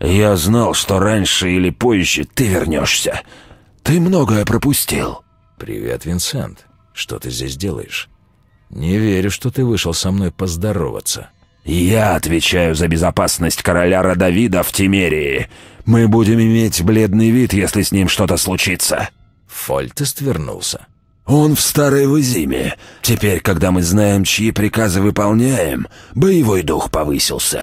Я знал, что раньше или позже ты вернешься. Ты многое пропустил». «Привет, Винсент. Что ты здесь делаешь?» «Не верю, что ты вышел со мной поздороваться». «Я отвечаю за безопасность короля Родовида в Тимерии. Мы будем иметь бледный вид, если с ним что-то случится». Фольтест вернулся. «Он в Старой Вызиме. Теперь, когда мы знаем, чьи приказы выполняем, боевой дух повысился.